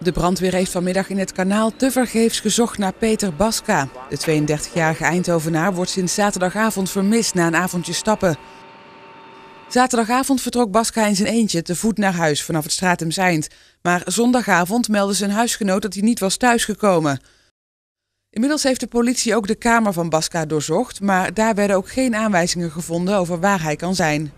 De brandweer heeft vanmiddag in het kanaal tevergeefs gezocht naar Peter Baska. De 32-jarige Eindhovenaar wordt sinds zaterdagavond vermist na een avondje stappen. Zaterdagavond vertrok Baska in zijn eentje te voet naar huis vanaf het Stratum Maar zondagavond meldde zijn huisgenoot dat hij niet was thuisgekomen. Inmiddels heeft de politie ook de kamer van Baska doorzocht, maar daar werden ook geen aanwijzingen gevonden over waar hij kan zijn.